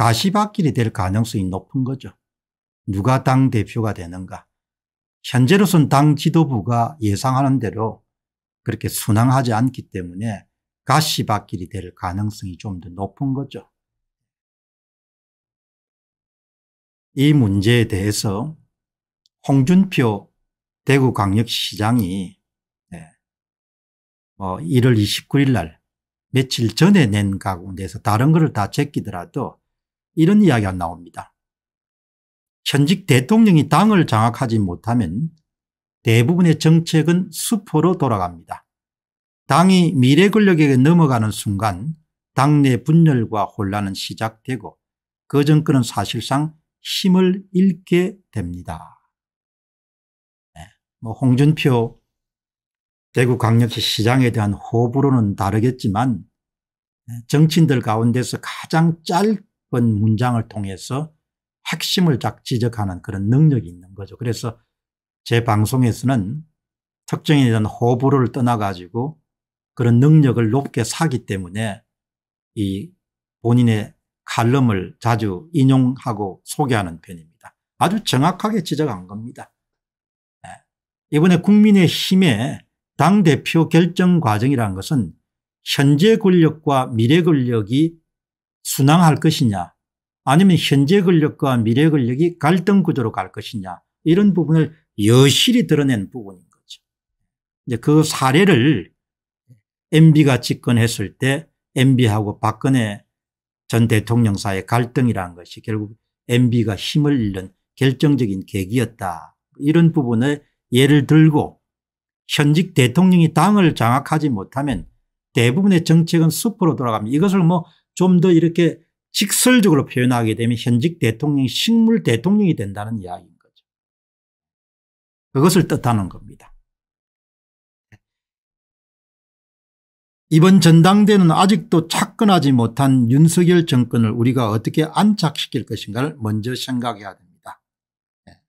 가시밭길이 될 가능성이 높은 거죠. 누가 당 대표가 되는가. 현재로선 당 지도부가 예상하는 대로 그렇게 순항하지 않기 때문에 가시밭길이 될 가능성이 좀 더 높은 거죠. 이 문제에 대해서 홍준표 대구광역시장이 1월 어, 29일 날 며칠 전에 낸 가운데서 다른 거를 다 제끼더라도 이런 이야기가 나옵니다. 현직 대통령이 당을 장악하지 못하면 대부분의 정책은 수포로 돌아갑니다. 당이 미래 권력에게 넘어가는 순간 당내 분열과 혼란은 시작되고 그 정권은 사실상 힘을 잃게 됩니다. 네. 뭐 홍준표 대구 광역시 시장에 대한 호불호는 다르겠지만 네, 정치인들 가운데서 가장 짧게 번 문장을 통해서 핵심을 딱 지적하는 그런 능력이 있는 거죠. 그래서 제 방송에서는 특정에 인 대한 호불호를 떠나가지고 그런 능력을 높게 사기 때문에 이 본인의 칼럼을 자주 인용하고 소개하는 편입니다. 아주 정확하게 지적한 겁니다. 네. 이번에 국민의힘의 당대표 결정 과정이라는 것은 현재 권력과 미래 권력이 순항할 것이냐 아니면 현재 권력과 미래 권력이 갈등 구조로 갈 것이냐 이런 부분을 여실히 드러낸 부분인 거죠. 이제 그 사례를 MB가 집권했을 때 MB하고 박근혜 전 대통령 사이의 갈등이라는 것이 결국 MB가 힘을 잃는 결정적인 계기였다. 이런 부분을 예를 들고 현직 대통령이 당을 장악하지 못하면 대부분의 정책은 수포로 돌아가면 이것을 뭐 좀더 이렇게 직설적으로 표현하게 되면 현직 대통령이 식물 대통령이 된다는 이야기인 거죠. 그것을 뜻하는 겁니다. 이번 전당대는 아직도 착근하지 못한 윤석열 정권을 우리가 어떻게 안착시킬 것인가를 먼저 생각해야 됩니다. 예.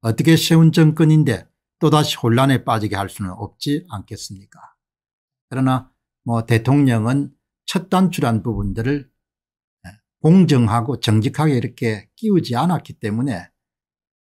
어떻게 세운 정권인데 또다시 혼란에 빠지게 할 수는 없지 않겠습니까 그러나 뭐 대통령은 첫단추란 부분들을 예, 공정하고 정직하게 이렇게 끼우지 않았기 때문에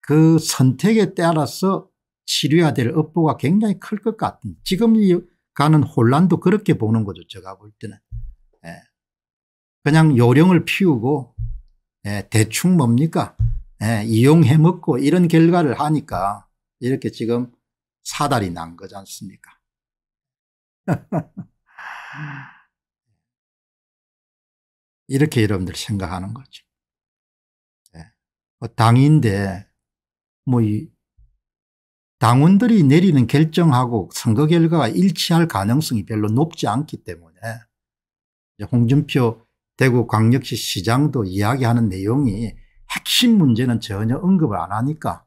그 선택에 따라서 치료해야 될 업보가 굉장히 클 것 같은 지금 가는 혼란도 그렇게 보는 거죠 제가 볼 때는 예. 그냥 요령을 피우고 예, 대충 뭡니까 이용해 먹고 이런 결과를 하니까 이렇게 지금 사달이 난 거지 않습니까 이렇게 여러분들 생각하는 거죠. 네. 당인데 뭐이 당원들이 내리는 결정하고 선거 결과가 일치할 가능성이 별로 높지 않기 때문에 홍준표 대구광역시 시장도 이야기하는 내용이 핵심 문제는 전혀 언급을 안 하니까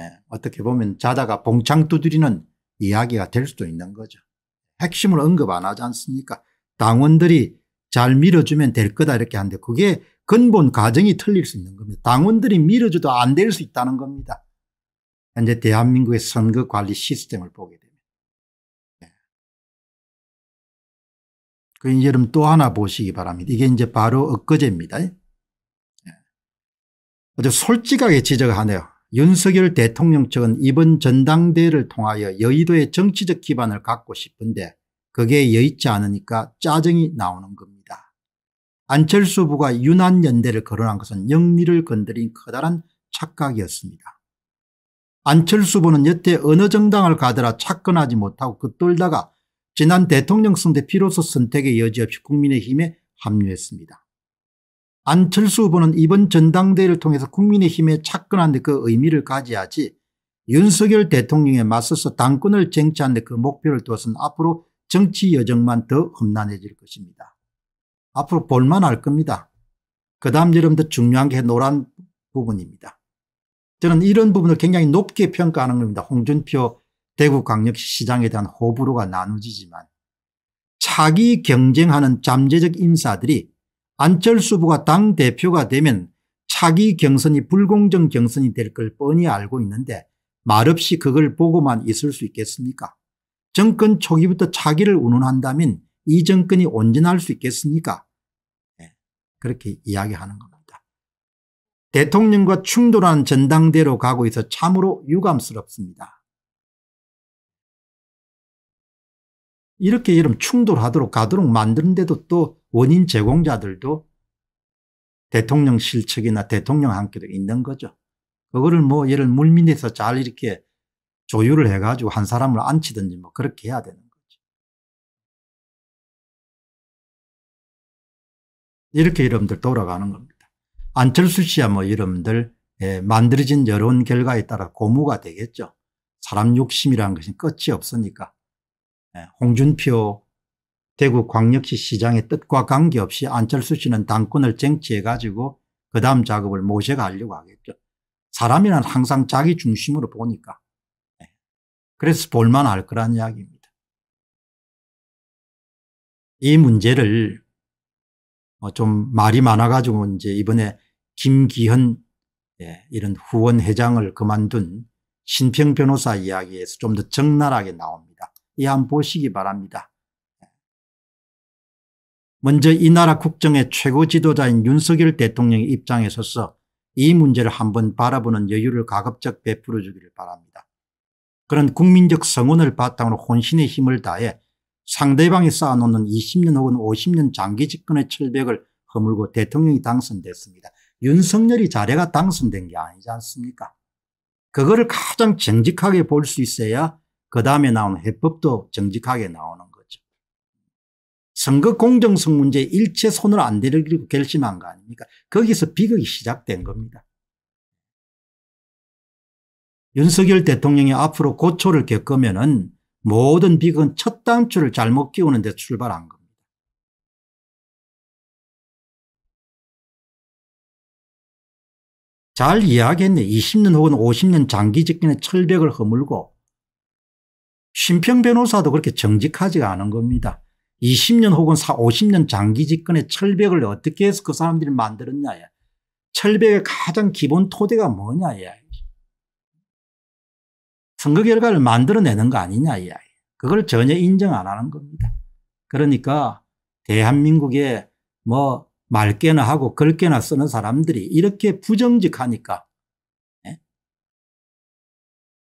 예, 어떻게 보면 자다가 봉창 두드리는 이야기가 될 수도 있는 거죠. 핵심을 언급 안 하지 않습니까? 당원들이 잘 밀어주면 될 거다 이렇게 하는데 그게 근본 과정이 틀릴 수 있는 겁니다. 당원들이 밀어줘도 안 될 수 있다는 겁니다. 현재 대한민국의 선거 관리 시스템을 보게 됩니다. 네. 그 이제 여러분 또 하나 보시기 바랍니다. 이게 이제 바로 엊그제입니다. 네. 아 솔직하게 지적하네요. 윤석열 대통령 측은 이번 전당대회를 통하여 여의도의 정치적 기반을 갖고 싶은데 그게 여의치 않으니까 짜증이 나오는 겁니다. 안철수 후보가 유난연대를 거론한 것은 영리를 건드린 커다란 착각이었습니다. 안철수 후보는 여태 어느 정당을 가더라 착근하지 못하고 그돌다가 지난 대통령 선대 피로소 선택의 여지없이 국민의힘에 합류했습니다. 안철수 후보는 이번 전당대회를 통해서 국민의힘에 착근한 데 그 의미를 가져야지 윤석열 대통령에 맞서서 당권을 쟁취한 데그 목표를 두어서는 앞으로 정치 여정만 더 험난해질 것입니다. 앞으로 볼만할 겁니다. 그 다음 여러분들 중요한 게 노란 부분입니다. 저는 이런 부분을 굉장히 높게 평가하는 겁니다. 홍준표 대구광역시장에 대한 호불호가 나누지지만 차기 경쟁하는 잠재적 인사들이 안철수 후보가 당대표가 되면 차기 경선이 불공정 경선이 될 걸 뻔히 알고 있는데 말없이 그걸 보고만 있을 수 있겠습니까 정권 초기부터 차기를 운운한다면 이 정권이 온전할 수 있겠습니까 그렇게 이야기하는 겁니다. 대통령과 충돌한 전당대로 가고 있어 참으로 유감스럽습니다. 이렇게 이런 충돌하도록 가도록 만드는데도 또 원인 제공자들도 대통령실 측이나 대통령 함께도 있는 거죠. 그거를 뭐 예를 물민에서잘 이렇게 조율을 해가지고 한 사람을 앉히든지 뭐 그렇게 해야 되는 이렇게 여러분들 돌아가는 겁니다. 안철수 씨야 뭐 여러분들 예, 만들어진 여론 결과에 따라 고무가 되겠죠. 사람 욕심이라는 것이 끝이 없으니까. 예, 홍준표 대구 광역시 시장의 뜻과 관계없이 안철수 씨는 당권을 쟁취해 가지고 그 다음 작업을 모셔가 하려고 하겠죠. 사람이란 항상 자기 중심으로 보니까. 예, 그래서 볼만할 거란 이야기입니다. 이 문제를 어, 좀 말이 많아가지고 이제 이번에 김기현 예, 이런 후원 회장을 그만둔 신평 변호사 이야기에서 좀 더 적나라하게 나옵니다. 이 한 번 보시기 바랍니다. 예. 먼저 이 나라 국정의 최고 지도자인 윤석열 대통령의 입장에 서서 이 문제를 한번 바라보는 여유를 가급적 베풀어 주기를 바랍니다. 그런 국민적 성원을 바탕으로 혼신의 힘을 다해 상대방이 쌓아놓는 20년 혹은 50년 장기 집권의 철벽을 허물고 대통령이 당선됐습니다. 윤석열이 자례가 당선된 게 아니지 않습니까? 그거를 가장 정직하게 볼 수 있어야 그 다음에 나오 해법도 정직하게 나오는 거죠. 선거 공정성 문제 일체 손을 안 대리고 결심한 거 아닙니까? 거기서 비극이 시작된 겁니다. 윤석열 대통령이 앞으로 고초를 겪으면은 모든 비극은 첫 단추를 잘못 끼우는 데 출발한 겁니다. 잘 이야기했네. 20년 혹은 50년 장기 집권의 철벽을 허물고 심평 변호사도 그렇게 정직하지가 않은 겁니다. 20년 혹은 50년 장기 집권의 철벽을 어떻게 해서 그 사람들이 만들었냐 철벽의 가장 기본 토대가 뭐냐에 선거 결과를 만들어내는 거 아니냐 이야기. 그걸 전혀 인정 안 하는 겁니다. 그러니까 대한민국에 뭐 맑게나 하고 글게나 쓰는 사람들이 이렇게 부정직하니까 네?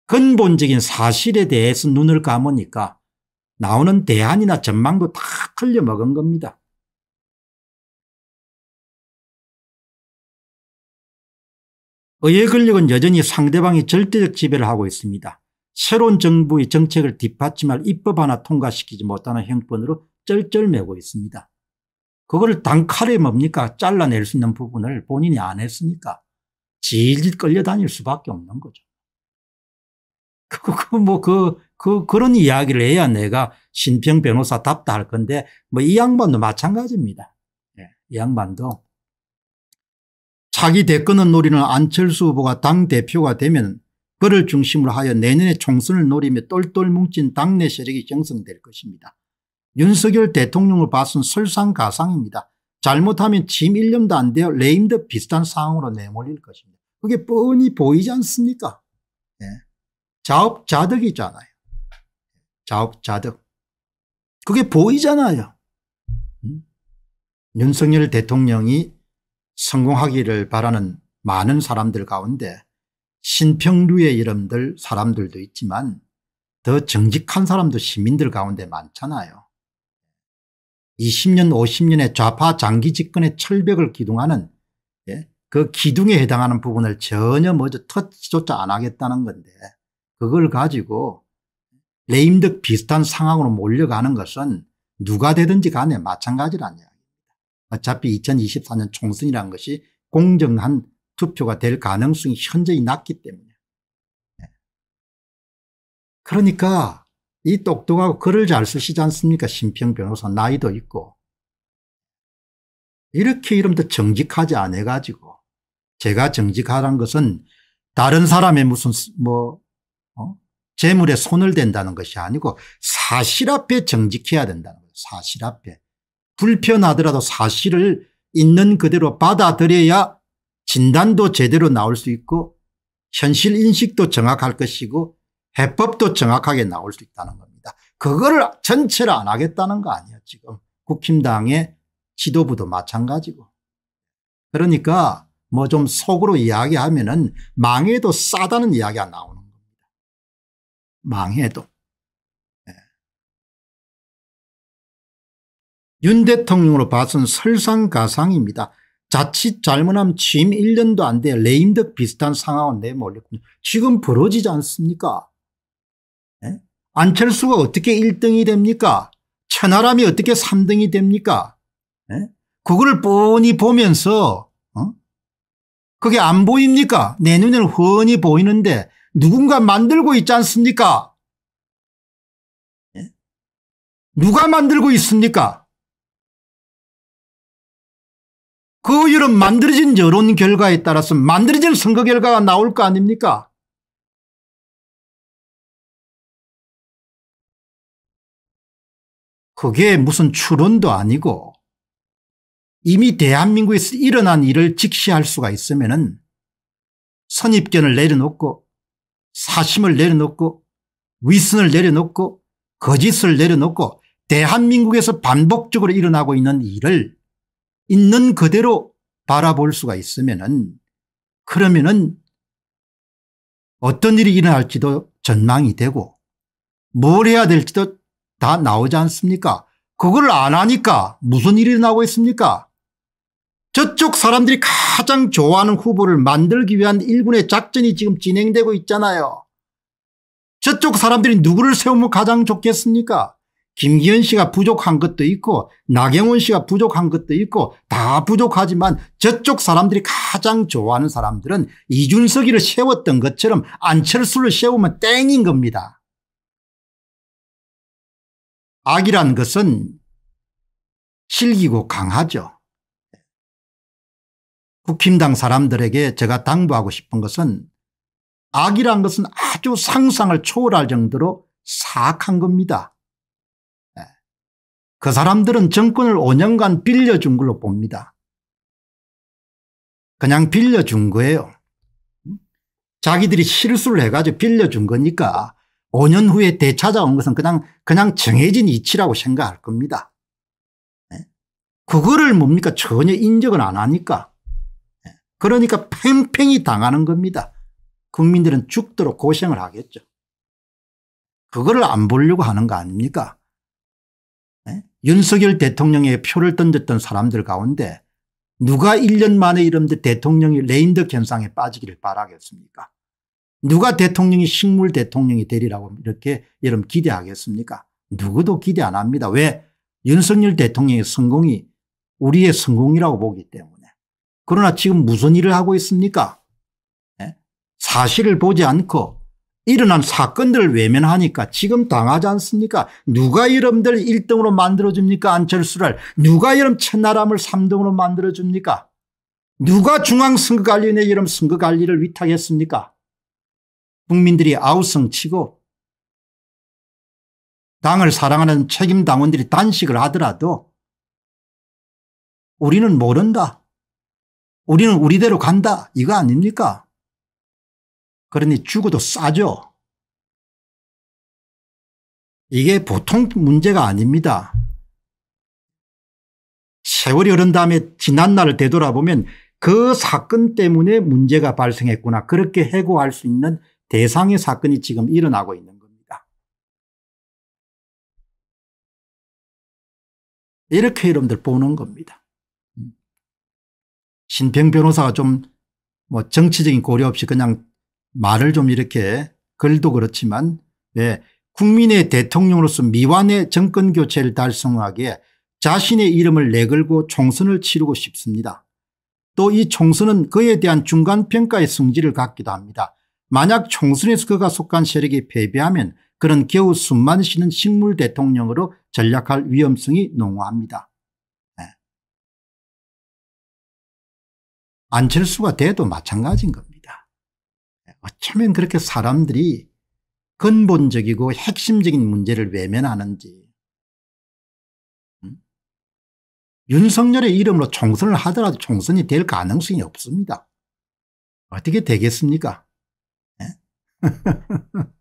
근본적인 사실에 대해서 눈을 감으니까 나오는 대안이나 전망도 다 틀려먹은 겁니다. 의회 권력은 여전히 상대방이 절대적 지배를 하고 있습니다. 새로운 정부의 정책을 뒷받침할 입법 하나 통과시키지 못하는 형편으로 쩔쩔매고 있습니다. 그걸 단칼에 뭡니까 잘라낼 수 있는 부분을 본인이 안 했으니까 질질 끌려다닐 수밖에 없는 거죠. 그, 그, 뭐, 그, 그, 그런 이야기를 해야 내가 신평 변호사답다 할 건데, 뭐, 이 양반도 마찬가지입니다. 예, 이 양반도 자기 대권을 노리는 안철수 후보가 당대표가 되면 그를 중심으로 하여 내년에 총선을 노리며 똘똘 뭉친 당내 세력이 형성될 것입니다. 윤석열 대통령을 봐선 설상가상입니다. 잘못하면 짐 1년도 안 되어 레임드 비슷한 상황으로 내몰릴 것입니다. 그게 뻔히 보이지 않습니까? 네. 자업자득이잖아요. 자업자득. 그게 보이잖아요. 음? 윤석열 대통령이 성공하기를 바라는 많은 사람들 가운데 신평류의 이름들 사람들도 있지만 더 정직한 사람도 시민들 가운데 많잖아요. 20년 50년의 좌파 장기 집권의 철벽을 기둥하는 예? 그 기둥에 해당하는 부분을 전혀 먼저 터치조차 안 하겠다는 건데 그걸 가지고 레임덕 비슷한 상황으로 몰려가는 것은 누가 되든지 간에 마찬가지란 이야기 어차피 2024년 총선이라는 것이 공정한 투표가 될 가능성이 현저히 낮기 때문에 예. 그러니까 이 똑똑하고 글을 잘 쓰시지 않습니까 심평 변호사 나이도 있고 이렇게 이름도 정직하지 않아 가지고 제가 정직하란 것은 다른 사람의 무슨 뭐 어? 재물에 손을 댄다는 것이 아니고 사실 앞에 정직해야 된다는 거예요 사실 앞에 불편하더라도 사실을 있는 그대로 받아들여야 진단도 제대로 나올 수 있고 현실 인식도 정확할 것이고 해법도 정확하게 나올 수 있다는 겁니다. 그거를 전체를 안 하겠다는 거 아니에요 지금. 국힘당의 지도부도 마찬가지고. 그러니까 뭐 좀 속으로 이야기하면 은 망해도 싸다는 이야기가 나오는 겁니다. 망해도. 윤 대통령으로 봐선 설상가상입니다. 자칫 잘못하면 취임 1년도 안 돼 레임덕 비슷한 상황을 내몰렸군요. 지금 벌어지지 않습니까? 네? 안철수가 어떻게 1등이 됩니까? 천하람이 어떻게 3등이 됩니까? 네? 예? 그걸 뻔히 보면서 어? 그게 안 보입니까? 내 눈에는 훤히 보이는데 누군가 만들고 있지 않습니까? 네? 누가 만들고 있습니까? 그 이런 만들어진 여론 결과에 따라서 만들어진 선거 결과가 나올 거 아닙니까 그게 무슨 추론도 아니고 이미 대한민국에서 일어난 일을 직시할 수가 있으면 은 선입견을 내려놓고 사심을 내려놓고 위선을 내려놓고 거짓을 내려놓고 대한민국에서 반복적으로 일어나고 있는 일을 있는 그대로 바라볼 수가 있으면은 그러면은 어떤 일이 일어날지도 전망이 되고 뭘 해야 될지도 다 나오지 않습니까? 그걸 안 하니까 무슨 일이 일어 나고 있습니까? 저쪽 사람들이 가장 좋아하는 후보를 만들기 위한 일군의 작전이 지금 진행되고 있잖아요. 저쪽 사람들이 누구를 세우면 가장 좋겠습니까? 김기현 씨가 부족한 것도 있고 나경원 씨가 부족한 것도 있고 다 부족하지만 저쪽 사람들이 가장 좋아하는 사람들은 이준석이를 세웠던 것처럼 안철수를 세우면 땡인 겁니다. 악이란 것은 실기고 강하죠. 국힘당 사람들에게 제가 당부하고 싶은 것은 악이란 것은 아주 상상을 초월할 정도로 사악한 겁니다. 그 사람들은 정권을 5년간 빌려준 걸로 봅니다. 그냥 빌려준 거예요. 음? 자기들이 실수를 해가지고 빌려준 거니까 5년 후에 되찾아온 것은 그냥 그냥 정해진 이치라고 생각할 겁니다. 예? 그거를 뭡니까 전혀 인정을 안 하니까 예? 그러니까 팽팽히 당하는 겁니다. 국민들은 죽도록 고생을 하겠죠. 그거를 안 보려고 하는 거 아닙니까 윤석열 대통령의 표를 던졌던 사람들 가운데 누가 1년 만에 이런데 대통령이 레인덕 현상에 빠지기를 바라겠습니까 누가 대통령이 식물 대통령이 되리라고 이렇게 여러분 기대하겠습니까 누구도 기대 안 합니다. 왜? 윤석열 대통령의 성공이 우리의 성공이라고 보기 때문에. 그러나 지금 무슨 일을 하고 있습니까? 사실을 보지 않고 일어난 사건들을 외면하니까 지금 당하지 않습니까? 누가 여러분들 1등으로 만들어줍니까? 안철수를. 누가 여러분 천하람을 3등으로 만들어줍니까? 누가 중앙선거관리위원회 여러분 선거관리를 위탁했습니까? 국민들이 아우성치고 당을 사랑하는 책임당원들이 단식을 하더라도 우리는 모른다. 우리는 우리대로 간다. 이거 아닙니까? 그러니 죽어도 싸죠. 이게 보통 문제가 아닙니다. 세월이 흐른 다음에 지난 날을 되돌아보면 그 사건 때문에 문제가 발생했구나 그렇게 해고할 수 있는 대상의 사건이 지금 일어나고 있는 겁니다. 이렇게 여러분들 보는 겁니다. 음. 신평 변호사가 좀 뭐 정치적인 고려 없이 그냥 말을 좀 이렇게 글도 그렇지만 예, 국민의 대통령으로서 미완의 정권 교체를 달성하기에 자신의 이름을 내걸고 총선을 치르고 싶습니다. 또 이 총선은 그에 대한 중간평가의 성질을 갖기도 합니다. 만약 총선에서 그가 속한 세력이 패배하면 그런 겨우 숨만 쉬는 식물 대통령으로 전략할 위험성이 농후합니다. 네. 안철수가 돼도 마찬가지인 겁니다. 어쩌면 그렇게 사람들이 근본적이고 핵심적인 문제를 외면하는지 음? 윤석열의 이름으로 총선을 하더라도 총선이 될 가능성이 없습니다. 어떻게 되겠습니까? 네?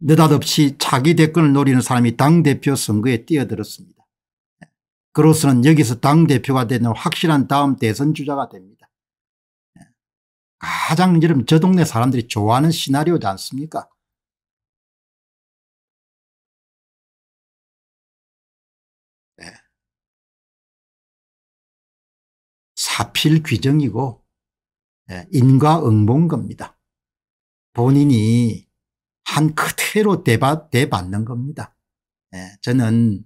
느닷없이 차기 대권을 노리는 사람이 당대표 선거에 뛰어들었습니다. 그로서는 여기서 당대표가 되는 확실한 다음 대선 주자가 됩니다. 예. 가장 여러분 저 동네 사람들이 좋아하는 시나리오지 않습니까? 네. 사필 귀정이고 네. 예, 인과응본 겁니다. 본인이 한 그대로 대받, 대받는 겁니다. 네. 저는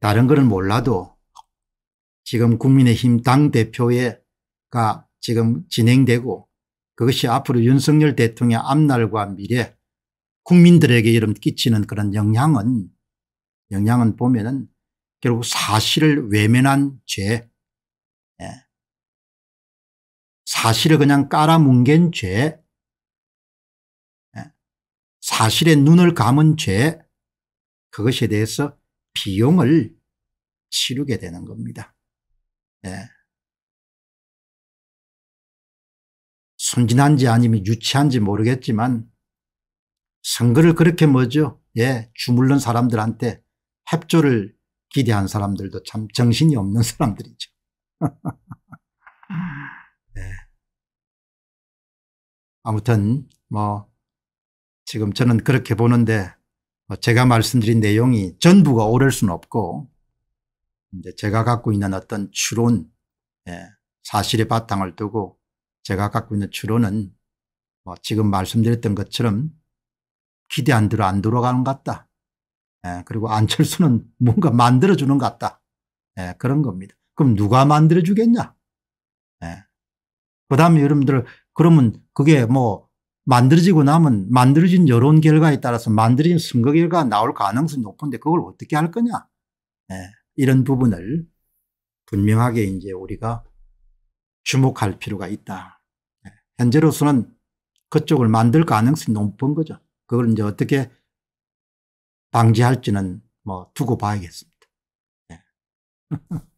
다른 거는 몰라도 지금 국민의힘 당대표가 지금 진행되고 그것이 앞으로 윤석열 대통령 앞날과 미래 국민들에게 이런 끼치는 그런 영향은 영향은 보면은 결국 사실을 외면한 죄 예. 사실을 그냥 깔아뭉갠 죄 예. 사실에 눈을 감은 죄 그것에 대해서 비용을 치르게 되는 겁니다. 예. 순진한지 아니면 유치한지 모르겠지만 선거를 그렇게 뭐죠? 예, 주물른 사람들한테 협조를 기대한 사람들도 참 정신이 없는 사람들이죠. 네. 아무튼 뭐 지금 저는 그렇게 보는데 뭐 제가 말씀드린 내용이 전부가 오를 수는 없고 이제 제가 갖고 있는 어떤 추론, 예, 사실의 바탕을 두고 제가 갖고 있는 추론은 뭐 지금 말씀드렸던 것처럼 기대안 들어 안 돌아가는 것 같다. 예, 그리고 안철수는 뭔가 만들어주는 것 같다. 예, 그런 겁니다. 그럼 누가 만들어주겠냐? 예. 그 다음에 여러분들 그러면 그게 뭐 만들어지고 나면 만들어진 여론 결과에 따라서 만들어진 선거 결과가 나올 가능성이 높은데 그걸 어떻게 할 거냐. 네. 이런 부분을 분명하게 이제 우리가 주목할 필요가 있다. 네. 현재로서는 그쪽을 만들 가능성이 높은 거죠. 그걸 이제 어떻게 방지할지는 뭐 두고 봐야겠습니다. 네.